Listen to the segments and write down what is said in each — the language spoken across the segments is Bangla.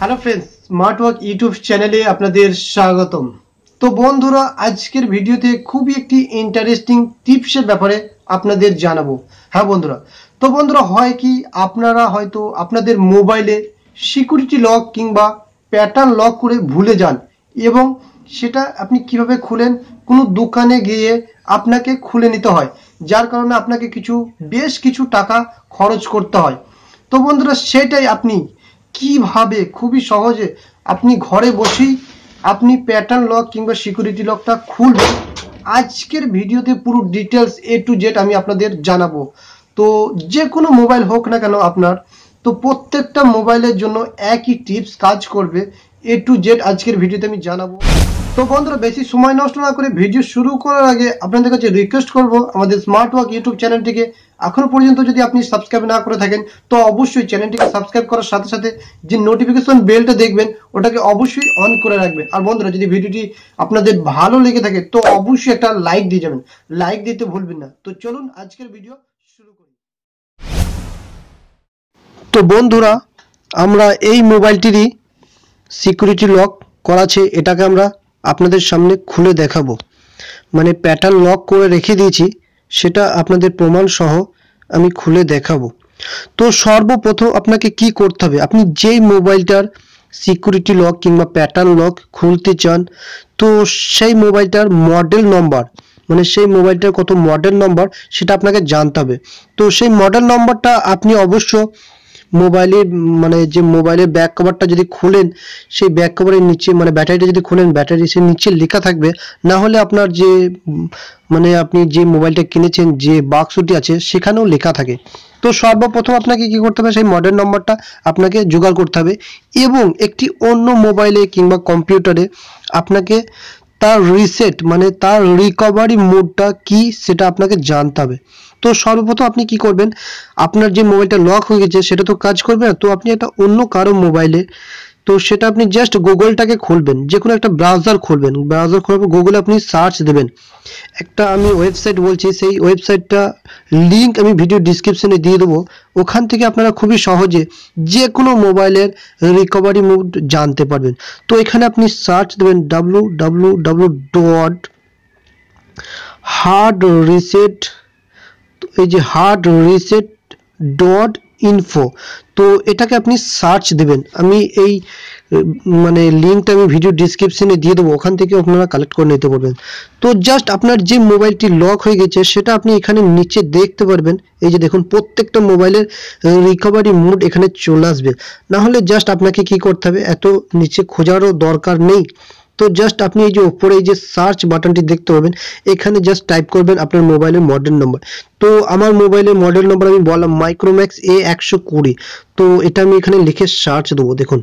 hello friends smart work YouTube চ্যানেলে আপনাদের স্বাগতম তো বন্ধুরা আজকের ভিডিওতে খুবই একটি ইন্টারেস্টিং টিপসের ব্যাপারে আপনাদের জানাবো হ্যাঁ বন্ধুরা তো বন্ধুরা হয় কি আপনারা হয়তো আপনাদের মোবাইলে সিকিউরিটি লক কিংবা প্যাটার্ন লক করে ভুলে যান এবং সেটা আপনি কিভাবে খুলেন কোনো দোকানে গিয়ে আপনাকে খুলে নিতে হয় যার কারণে আপনাকে কিছু বেশ কিছু টাকা খরচ করতে হয় তো বন্ধুরা সেটাই আপনি কিভাবে খুবই সহজে আপনি ঘরে বসেই আপনি প্যাটার্ন লক কিংবা সিকিউরিটি লকটা খুলবেন আজকের ভিডিওতে পুরো ডিটেলস এ টু জেড আমি আপনাদের জানাবো তো যে কোনো মোবাইল হোক না কেন আপনার তো প্রত্যেকটা মোবাইলের জন্য একই টিপস কাজ করবে এ টু জেড আজকের ভিডিওতে আমি জানাবো তো বন্ধুরা বেশি সময় নষ্ট না করে ভিডিও শুরু করার আগে আপনাদের কাছে রিকোয়েস্ট করব আমাদের স্মার্ট ওয়ার্ক ইউটিউব চ্যানেলটিকে এখনো পর্যন্ত যদি আপনি সাবস্ক্রাইব না করে থাকেন তো অবশ্যই চ্যানেলটিকে সাবস্ক্রাইব করার সাথে সাথে যে নোটিফিকেশন বেলটা দেখবেন ওটাকে অবশ্যই অন করে রাখবেন আর বন্ধুরা যদি ভিডিওটি আপনাদের ভালো লেগে থাকে তো অবশ্যই একটা লাইক দিয়ে যাবেন লাইক দিতে ভুলবেন না তো চলুন আজকের ভিডিও শুরু করি তো বন্ধুরা আমরা এই মোবাইলটিরই সিকিউরিটি লক করা আছে এটাকে আমরা আপনাদের সামনে খুলে দেখাবো মানে প্যাটার্ন লক করে রেখে দিয়েছি সেটা আপনাদের প্রমাণ সহ আমি খুলে দেখাবো তো সর্বপ্রথম আপনাকে কি করতে হবে আপনি যেই মোবাইলটার সিকিউরিটি লক কিংবা প্যাটার্ন লক খুলতে চান তো সেই মোবাইলটার মডেল নম্বর মানে সেই মোবাইলটার কত মডেল নম্বর সেটা আপনাকে জানতে হবে তো সেই মডেল নম্বরটা আপনি অবশ্য মোবাইলে মানে যে মোবাইলের ব্যাক কভারটা যদি খোলেন সেই ব্যাক কভারের নিচে মানে ব্যাটারিটা যদি খোলেন ব্যাটারি সে নিচে লেখা থাকবে না হলে আপনার যে মানে আপনি যে মোবাইলটা কিনেছেন যে বাক্সটি আছে সেখানেও লেখা থাকে তো সর্বপ্রথম আপনাকে কি করতে হবে সেই মডেল নম্বরটা আপনাকে জোগাড় করতে হবে এবং একটি অন্য মোবাইলে কিংবা কম্পিউটারে আপনাকে তার রিসেট মানে তার রিকভারি মোডটা কি সেটা আপনাকে জানতে হবে তো সর্বপ্রথম আপনি কি করবেন আপনার যে মোবাইলটা লক হয়ে গেছে সেটা তো কাজ করবে না তো আপনি একটা অন্য কারো মোবাইলে তো সেটা আপনি জাস্ট গুগলটাকে খুলবেন যে কোনো একটা ব্রাউজার খুলবেন ব্রাউজার খোলার পর গুগলে আপনি সার্চ দেবেন একটা আমি ওয়েবসাইট বলছি সেই ওয়েবসাইটটা লিঙ্ক আমি ভিডিও ডিসক্রিপশনে দিয়ে দেবো ওখান থেকে আপনারা খুবই সহজে যে কোনো মোবাইলের রিকভারি মুড জানতে পারবেন তো এখানে আপনি সার্চ দেবেন W W W dot hard reset এই যে হার্ড রিসেট ডট ইনফো তো এটাকে আপনি সার্চ দেবেন আমি এই মানে লিঙ্কটা আমি ভিডিও ডিসক্রিপশনে দিয়ে দেবো ওখান থেকে আপনারা কালেক্ট করে নিতে পারবেন তো জাস্ট আপনার যে মোবাইলটি লক হয়ে গেছে সেটা আপনি এখানে নিচে দেখতে পারবেন এই যে দেখুন প্রত্যেকটা মোবাইলের রিকভারি মোড এখানে চলে আসবে নাহলে জাস্ট আপনাকে কি করতে হবে এত নিচে খোঁজারও দরকার নেই তো জাস্ট আপনি এই যে ওপরে যে সার্চ বাটনটি দেখতে পাবেন এখানে জাস্ট টাইপ করবেন আপনার মোবাইলের মডেল নম্বর তো আমার মোবাইলের মডেল নম্বর আমি বললাম মাইক্রোম্যাক্স এ একশো কুড়ি তো এটা আমি এখানে লিখে সার্চ দেবো দেখুন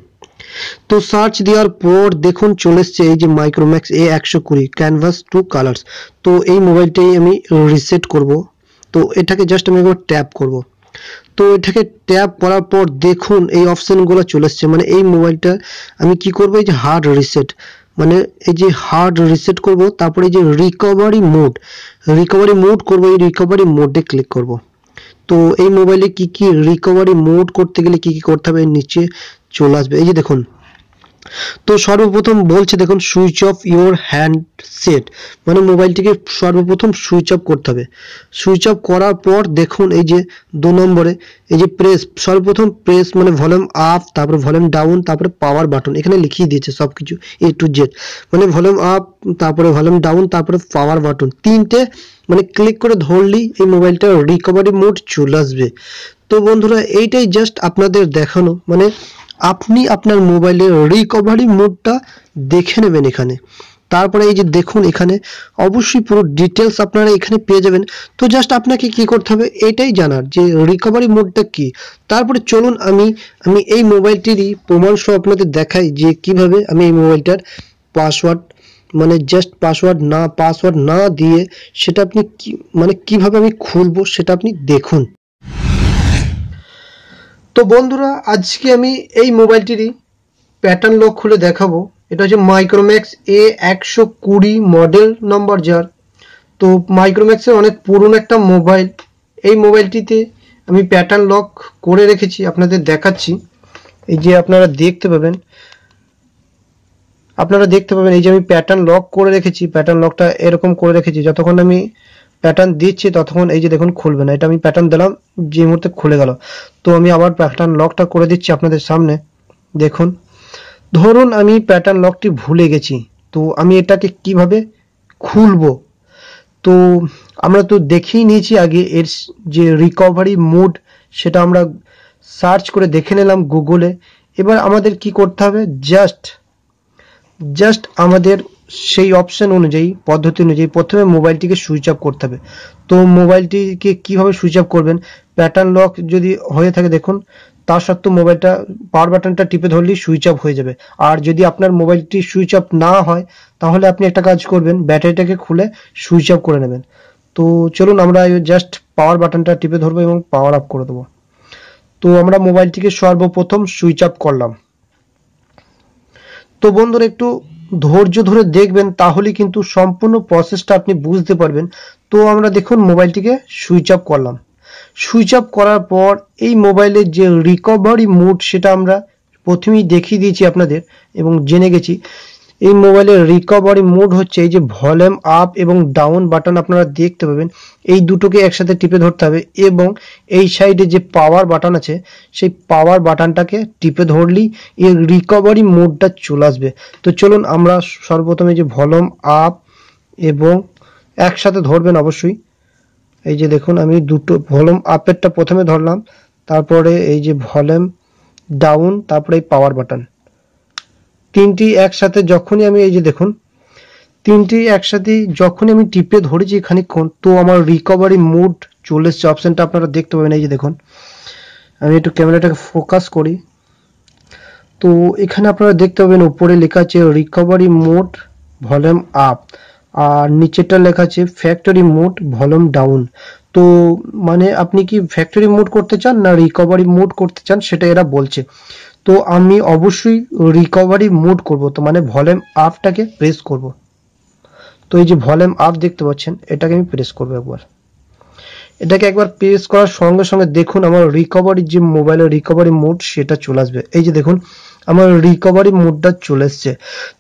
তো সার্চ দেওয়ার পর দেখুন চলে এসছে এই যে মাইক্রোম্যাক্স এ একশো কুড়ি ক্যানভাস টু কালার্স তো এই মোবাইলটাই আমি রিসেট করব তো এটাকে জাস্ট আমি একবার ট্যাপ করব তো এটাকে ট্যাপ করার পর দেখুন এই অপশানগুলো চলে এসছে মানে এই মোবাইলটা আমি কি করবো এই যে হার্ড রিসেট মানে এই যে হার্ড রিসেট করব তারপরে যে রিকভারি মোড রিকভারি মোড করব এই রিকভারি মোডে ক্লিক করব তো এই মোবাইলে কি কি রিকভারি মোড করতে গেলে কি কি করতে হবে নিচে চলে আসবে এই যে দেখুন তো সর্বপ্রথম বলছে দেখুন সুইচ অফ ইওর হ্যান্ডসেট মানে মোবাইলটিকে সর্বপ্রথম সুইচ অফ করতে হবে সুইচ অফ করার পর দেখুন এই যে দু নম্বরে এই যে প্রেস সর্বপ্রথম প্রেস মানে ভলিউম আপ তারপরে ভলিউম ডাউন তারপরে পাওয়ার বাটন এখানে লিখিয়ে দিয়েছে সব কিছু এ টু জেড মানে ভলিউম আপ তারপরে ভলিউম ডাউন তারপরে পাওয়ার বাটন তিনটে মানে ক্লিক করে ধরলেই এই মোবাইলটার রিকভারি মোড চলে আসবে তো বন্ধুরা এইটাই জাস্ট আপনাদের দেখানো মানে আপনি আপনার মোবাইলের রিকভারি মোডটা দেখে নেবেন এখানে তারপরে এই যে দেখুন এখানে অবশ্যই পুরো ডিটেলস আপনারা এখানে পেয়ে যাবেন তো জাস্ট আপনাকে কি করতে হবে এটাই জানার যে রিকভারি মোডটা কি তারপরে চলুন আমি আমি এই মোবাইলটিরই প্রমাণ সহ আপনাদের দেখাই যে কিভাবে আমি এই মোবাইলটার পাসওয়ার্ড মানে জাস্ট পাসওয়ার্ড না পাসওয়ার্ড না দিয়ে সেটা আপনি মানে কিভাবে আমি খুলবো সেটা আপনি দেখুন তো বন্ধুরা আজকে আমি এই মোবাইলটিরই প্যাটার্ন লক খুলে দেখাবো এটা হচ্ছে মাইক্রোম্যাক্স এ একশো কুড়ি মডেল নম্বর যার তো মাইক্রোম্যাক্সের অনেক পুরনো একটা মোবাইল এই মোবাইলটিতে আমি প্যাটার্ন লক করে রেখেছি আপনাদের দেখাচ্ছি এই যে আপনারা দেখতে পাবেন আপনারা দেখতে পাবেন এই যে আমি প্যাটার্ন লক করে রেখেছি প্যাটার্ন লকটা এরকম করে রেখেছি যতক্ষণ আমি প্যাটার্ন দিচ্ছি ততক্ষণ এই যে দেখুন খুলবে না এটা আমি প্যাটার্ন দিলাম যে মুহূর্তে খুলে গেল তো আমি আবার প্যাটার্ন লকটা করে দিচ্ছি আপনাদের সামনে দেখুন ধরুন আমি প্যাটার্ন লকটি ভুলে গেছি তো আমি এটাকে কিভাবে খুলবো তো আমরা তো দেখেই নিয়েছি আগে এর যে রিকভারি মোড সেটা আমরা সার্চ করে দেখে নিলাম গুগলে এবার আমাদের কি করতে হবে জাস্ট জাস্ট আমাদের সেই অপশন অনুযায়ী পদ্ধতি অনুযায়ী প্রথমে মোবাইলটিকে সুইচ অফ করতে হবে তো মোবাইলটিকে কিভাবে সুইচ অফ করবেন প্যাটার্ন লক যদি হয়ে থাকে দেখুন তা সত্ত্বেও মোবাইলটা পাওয়ার বাটনটা টিপে ধরলেই সুইচ অফ হয়ে যাবে আর যদি আপনার মোবাইলটি সুইচ অফ না হয় তাহলে আপনি একটা কাজ করবেন ব্যাটারিটাকে খুলে সুইচ অফ করে নেবেন তো চলুন আমরা জাস্ট পাওয়ার বাটনটা টিপে ধরবো এবং পাওয়ার অফ করে দেবো তো আমরা মোবাইলটিকে সর্বপ্রথম সুইচ অফ করলাম তো বন্ধুরা একটু ধৈর্য ধরে দেখবেন তাহলে কিন্তু সম্পূর্ণ প্রসেসটা আপনি বুঝতে পারবেন তো আমরা দেখুন মোবাইলটিকে সুইচ অফ করলাম সুইচ অফ করার পর এই মোবাইলের যে রিকভারি মোড সেটা আমরা প্রথমেই দেখিয়ে দিয়েছি আপনাদের এবং জেনে গেছি এই মোবাইলের রিকভারি মোড হচ্ছে এই যে ভলিউম আপ এবং ডাউন বাটন আপনারা দেখতে পাবেন এই দুটোকে একসাথে টিপে ধরতে হবে এবং এই সাইডে যে পাওয়ার বাটন আছে সেই পাওয়ার বাটনটাকে টিপে ধরলেই এই রিকভারি মোডটা চলে আসবে তো চলুন আমরা সর্বপ্রথমে যে ভলিউম আপ এবং একসাথে ধরবেন অবশ্যই এই যে দেখুন আমি দুটো ভলিউম আপেরটা প্রথমে ধরলাম তারপরে এই যে ভলিউম ডাউন তারপরে এই পাওয়ার বাটন তিনটি একসাথে যখনই আমি এই যে দেখুন তিনটি একসাথে যখনই আমি টিপে ধরেছি খানিকক্ষণ তো আমার রিকভারি মুড চলে এসছে অপশানটা আপনারা দেখতে পাবেন এই যে দেখুন আমি একটু ক্যামেরাটাকে ফোকাস করি তো এখানে আপনারা দেখতে পাবেন উপরে লেখা আছে রিকভারি মোড ভলিউম আপ আর নিচেটা লেখা আছে ফ্যাক্টরি মোড ভলিউম ডাউন তো মানে আপনি কি ফ্যাক্টরি মোড করতে চান না রিকভারি মোড করতে চান সেটা এরা বলছে তো আমি অবশ্যই রিকভারি মুড করব তো মানে ভলিউম আপটাকে প্রেস করব তো এই যে ভলিউম আপ দেখতে পাচ্ছেন এটাকে আমি প্রেস করব একবার এটাকে একবার প্রেস করার সঙ্গে সঙ্গে দেখুন আমার রিকভারি যে মোবাইলের রিকভারি মোড সেটা চলে আসবে এই যে দেখুন আমার রিকভারি মোডটা চলে এসছে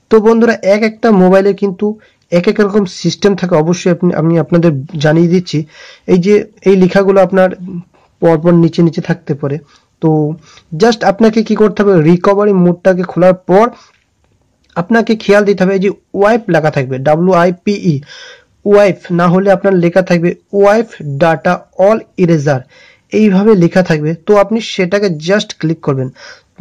তো বন্ধুরা এক একটা মোবাইলে কিন্তু এক এক রকম সিস্টেম থাকে অবশ্যই আপনি আমি আপনাদের জানিয়ে দিচ্ছি এই যে এই লেখাগুলো আপনার পরপর নিচে নিচে থাকতে পারে তো জাস্ট আপনাকে কি করতে হবে রিকভারি মুডটাকে খোলার পর আপনাকে খেয়াল দিতে হবে যে ওয়াইফ লেখা থাকবে ডাব্লিউ আই পিই ওয়াইফ না হলে আপনার লেখা থাকবে ওয়াইফ ডাটা অল ইরেজার এইভাবে লেখা থাকবে তো আপনি সেটাকে জাস্ট ক্লিক করবেন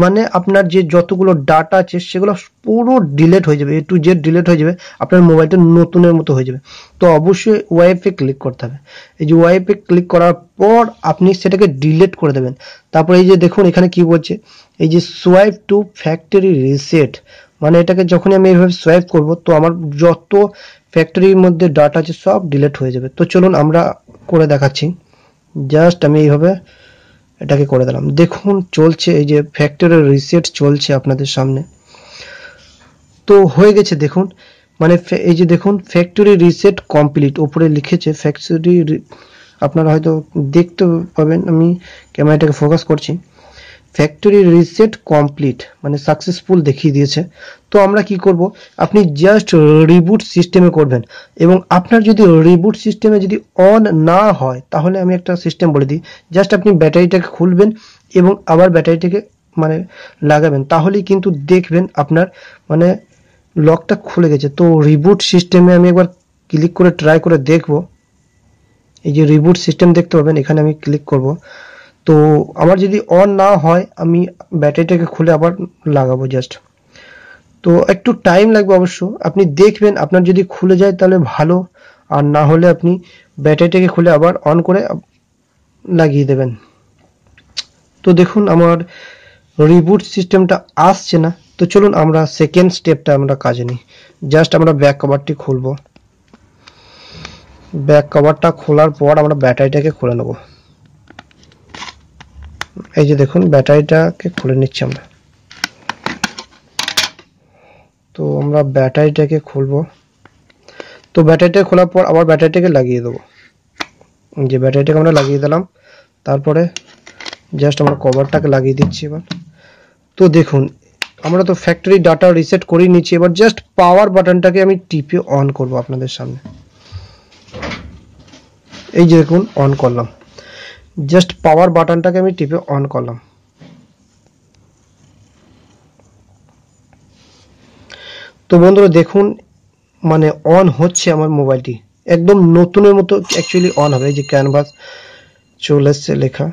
মানে আপনার যে যতগুলো ডাটা আছে সেগুলো পুরো ডিলেট হয়ে যাবে এ টু জেড ডিলেট হয়ে যাবে আপনার মোবাইলটা নতুনের মতো হয়ে যাবে তো অবশ্যই ওয়াইফে ক্লিক করতে হবে এই যে ওয়াইফে ক্লিক করার পর আপনি সেটাকে ডিলেট করে দেবেন তারপর এই যে দেখুন এখানে কি বলছে এই যে সোয়াইপ টু ফ্যাক্টরি রিসেট মানে এটাকে যখনই আমি এইভাবে সোয়াইপ করব তো আমার যত ফ্যাক্টরির মধ্যে ডাটা আছে সব ডিলেট হয়ে যাবে তো চলুন আমরা করে দেখাচ্ছি জাস্ট আমি এইভাবে এটাকে করে দিলাম দেখুন চলছে এই যে ফ্যাক্টরি রিসেট চলছে আপনাদের সামনে তো হয়ে গেছে দেখুন মানে এই যে দেখুন ফ্যাক্টরি রিসেট কমপ্লিট ওপরে লিখেছে ফ্যাক্টরি আপনারা হয়তো দেখতে পাবেন আমি ক্যামেরাটাকে ফোকাস করছি ফ্যাক্টরি রিসেট কমপ্লিট মানে সাকসেসফুল দেখিয়ে দিয়েছে তো আমরা কি করব আপনি জাস্ট রিবুট সিস্টেমে করবেন এবং আপনার যদি রিবুট সিস্টেমে যদি অন না হয় তাহলে আমি একটা সিস্টেম বলে দিই জাস্ট আপনি ব্যাটারিটাকে খুলবেন এবং আবার ব্যাটারিটাকে মানে লাগাবেন তাহলেই কিন্তু দেখবেন আপনার মানে লকটা খুলে গেছে তো রিবুট সিস্টেমে আমি একবার ক্লিক করে ট্রাই করে দেখব এই যে রিবুট সিস্টেম দেখতে পাবেন এখানে আমি ক্লিক করব তো আমার যদি অন না হয় আমি ব্যাটারিটাকে খুলে আবার লাগাবো জাস্ট তো একটু টাইম লাগবে অবশ্য আপনি দেখবেন আপনার যদি খুলে যায় তাহলে ভালো আর না হলে আপনি ব্যাটারিটাকে খুলে আবার অন করে লাগিয়ে দেবেন তো দেখুন আমার রিবুট সিস্টেমটা আসছে না তো চলুন আমরা সেকেন্ড স্টেপটা আমরা কাজে নিই জাস্ট আমরা ব্যাক কভারটি খুলব ব্যাক কভারটা খোলার পর আমরা ব্যাটারিটাকে খুলে নেব এই যে দেখুন ব্যাটারিটাকে খুলে নিচ্ছি আমরা তো আমরা ব্যাটারিটাকে খুলবো তো ব্যাটারিটা খোলার পর আবার ব্যাটারিটাকে লাগিয়ে দেবো যে ব্যাটারিটাকে আমরা লাগিয়ে দিলাম তারপরে জাস্ট আমরা কভারটাকে লাগিয়ে দিচ্ছি এবার তো দেখুন আমরা তো ফ্যাক্টরি ডাটা রিসেট করেই নিচ্ছি এবার জাস্ট পাওয়ার বাটনটাকে আমি টিপে অন করব আপনাদের সামনে এই যে দেখুন অন করলাম জাস্ট পাওয়ার বাটনটাকে আমি টিপে অন করলাম তো বন্ধুরা দেখুন মানে অন হচ্ছে আমার মোবাইলটি একদম নতুনের মতো অ্যাকচুয়ালি অন হবে এই যে ক্যানভাস চলে এসছে লেখা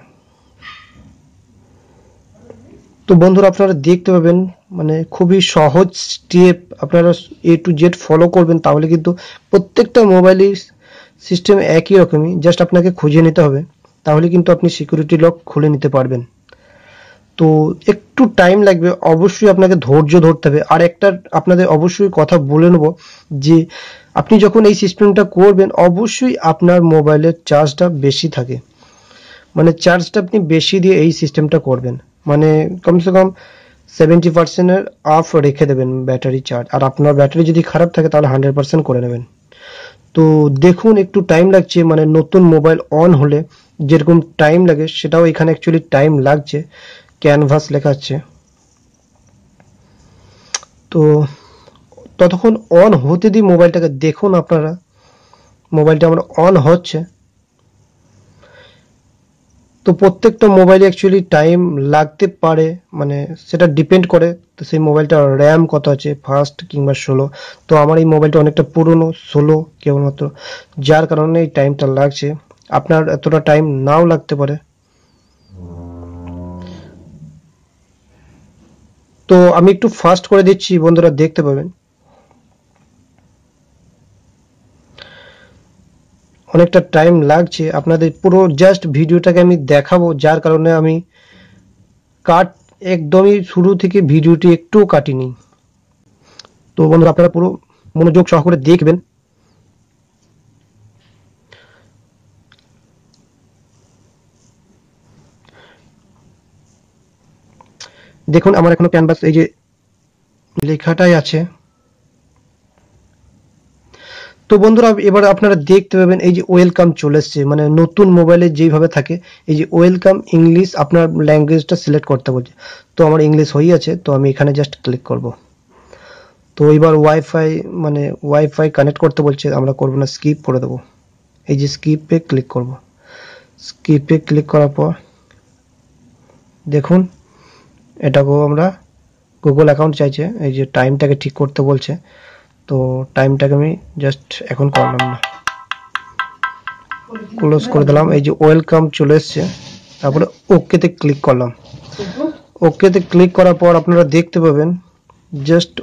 তো বন্ধুরা আপনারা দেখতে পাবেন মানে খুবই সহজ স্টেপ আপনারা এ টু জেড ফলো করবেন তাহলে কিন্তু প্রত্যেকটা মোবাইলের সিস্টেম একই রকমই জাস্ট আপনাকে খুঁজে নিতে হবে তাহলে কিন্তু আপনি সিকিউরিটি লক খুলে নিতে পারবেন তো এক একটু টাইম লাগবে অবশ্যই আপনাকে ধৈর্য ধরতে হবে আর একটা আপনাদের অবশ্যই কথা বলে নেব যে আপনি যখন এই সিস্টেমটা করবেন অবশ্যই আপনার মোবাইলের চার্জটা বেশি থাকে মানে চার্জটা আপনি বেশি দিয়ে এই সিস্টেমটা করবেন মানে কমসে কম সেভেন্টি পার্সেন্টের অফ রেখে দেবেন ব্যাটারি চার্জ আর আপনার ব্যাটারি যদি খারাপ থাকে তাহলে হান্ড্রেড পার্সেন্ট করে নেবেন তো দেখুন একটু টাইম লাগছে মানে নতুন মোবাইল অন হলে যেরকম টাইম লাগে সেটাও এখানে অ্যাকচুয়ালি টাইম লাগছে ক্যানভাস লেখা আছে তো ততক্ষণ অন হতে দিই মোবাইলটাকে দেখুন আপনারা মোবাইলটা আমার অন হচ্ছে তো প্রত্যেকটা মোবাইলে অ্যাকচুয়ালি টাইম লাগতে পারে মানে সেটা ডিপেন্ড করে তো সেই মোবাইলটা র্যাম কত আছে ফার্স্ট কিংবা ষোলো তো আমার এই মোবাইলটা অনেকটা পুরনো ষোলো কেবলমাত্র যার কারণে এই টাইমটা লাগছে আপনার এতটা টাইম নাও লাগতে পারে তো আমি একটু ফাস্ট করে দিচ্ছি বন্ধুরা দেখতে পাবেন অনেকটা টাইম লাগছে আপনাদের পুরো জাস্ট ভিডিওটাকে আমি দেখাবো যার কারণে আমি কাট একদমই শুরু থেকে ভিডিওটি একটু কাটিনি তো বন্ধুরা আপনারা পুরো মনোযোগ সহকারে দেখবেন দেখুন আমার এখনো ক্যানভাস এই যে লেখাটাই আছে তো বন্ধুরা এবার আপনারা দেখতে পাবেন এই যে ওয়েলকাম চলে এসছে মানে নতুন মোবাইলে যেইভাবে থাকে এই যে ওয়েলকাম ইংলিশ আপনার ল্যাঙ্গুয়েজটা সিলেক্ট করতে বলছে তো আমার ইংলিশ হয়েই আছে তো আমি এখানে জাস্ট ক্লিক করব তো এবার ওয়াইফাই মানে ওয়াইফাই কানেক্ট করতে বলছে আমরা করব না স্কিপ করে দেবো এই যে স্কিপে ক্লিক করব স্কিপে ক্লিক করার পর দেখুন এটাকেও আমরা গুগল অ্যাকাউন্ট চাইছে এই যে টাইমটাকে ঠিক করতে বলছে তো টাইমটাকে আমি জাস্ট এখন করলাম না ক্লোজ করে দিলাম এই যে ওয়েলকাম চলে এসছে তারপরে ওকেতে ক্লিক করলাম ওকেতে ক্লিক করার পর আপনারা দেখতে পাবেন জাস্ট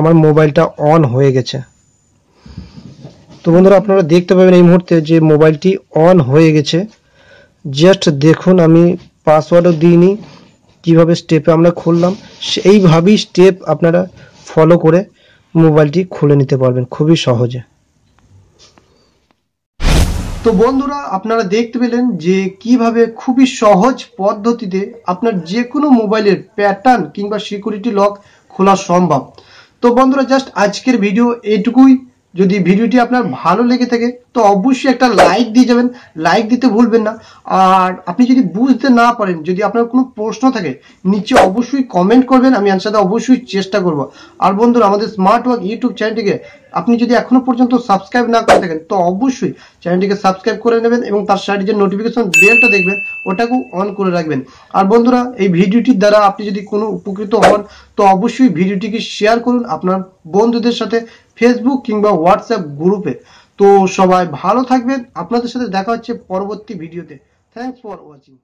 আমার মোবাইলটা অন হয়ে গেছে তো বন্ধুরা আপনারা দেখতে পাবেন এই মুহূর্তে যে মোবাইলটি অন হয়ে গেছে জাস্ট দেখুন আমি পাসওয়ার্ডও দিইনি কিভাবে স্টেপে আমরা খুললাম সেইভাবেই স্টেপ আপনারা ফলো করে মোবাইলটি খুলে নিতে পারবেন খুবই সহজে তো বন্ধুরা আপনারা দেখতে পেলেন যে কিভাবে খুবই সহজ পদ্ধতিতে আপনার যে কোনো মোবাইলের প্যাটার্ন কিংবা সিকিউরিটি লক খোলা সম্ভব তো বন্ধুরা জাস্ট আজকের ভিডিও এটুকুই যদি ভিডিওটি আপনার ভালো লেগে থাকে তো অবশ্যই একটা লাইক দিয়ে যাবেন লাইক দিতে ভুলবেন না আর আপনি যদি বুঝতে না পারেন যদি আপনার কোনো প্রশ্ন থাকে নিচে অবশ্যই কমেন্ট করবেন আমি অ্যান্সার অবশ্যই চেষ্টা করব আর বন্ধুরা আমাদের স্মার্ট ওয়ার্ক ইউটিউব চ্যানেলটিকে আপনি যদি এখনো পর্যন্ত সাবস্ক্রাইব না করে থাকেন তো অবশ্যই চ্যানেলটিকে সাবস্ক্রাইব করে নেবেন এবং তার সাইডে যে নোটিফিকেশন বেলটা দেখবেন ওটাকেও অন করে রাখবেন আর বন্ধুরা এই ভিডিওটির দ্বারা আপনি যদি কোনো উপকৃত হন তো অবশ্যই ভিডিওটিকে শেয়ার করুন আপনার বন্ধুদের সাথে ফেসবুক কিংবা হোয়াটসঅ্যাপ গ্রুপে তো সবাই ভালো থাকবেন আপনাদের সাথে দেখা হচ্ছে পরবর্তী ভিডিওতে থ্যাংকস ফর ওয়াচিং